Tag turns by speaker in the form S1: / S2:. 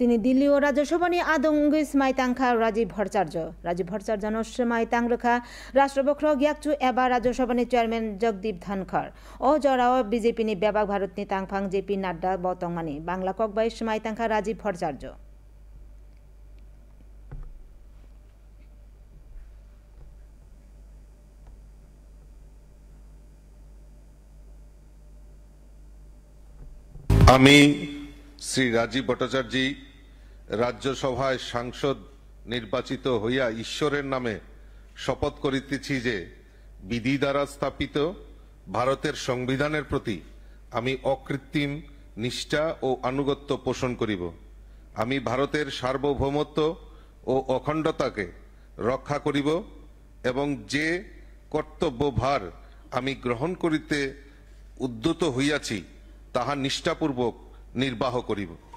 S1: তিনি দিল্লি ও রাজ্যসভানী আদঙ্গিস মাইতাংখা রাজীব ভট্টাচার্য রাজীব ভট্টাচার্য রেখা রাষ্ট্রপক্ষ গ্যাকচু এবার রাজ্যসভানী চেয়ারম্যান জগদীপ ধনখড় ও জরাও বিজেপি নি ব্যাপক ভারত নি তাংফাং জেপি নাড্ডা বতংমানি বাংলা ককবাই মাইতাংখা রাজীব ভট্টাচার্য
S2: আমি শ্রী রাজীব ভট্টাচার্যী রাজ্যসভায় সাংসদ নির্বাচিত হইয়া ঈশ্বরের নামে শপথ করিতেছি যে বিধি দ্বারা স্থাপিত ভারতের সংবিধানের প্রতি আমি অকৃত্রিম নিষ্ঠা ও আনুগত্য পোষণ করিব আমি ভারতের সার্বভৌমত্ব ও অখণ্ডতাকে রক্ষা করিব এবং যে কর্তব্যভার আমি গ্রহণ করিতে উদ্যত হইয়াছি তাহা নিষ্ঠাপূর্বক নির্বাহ করিব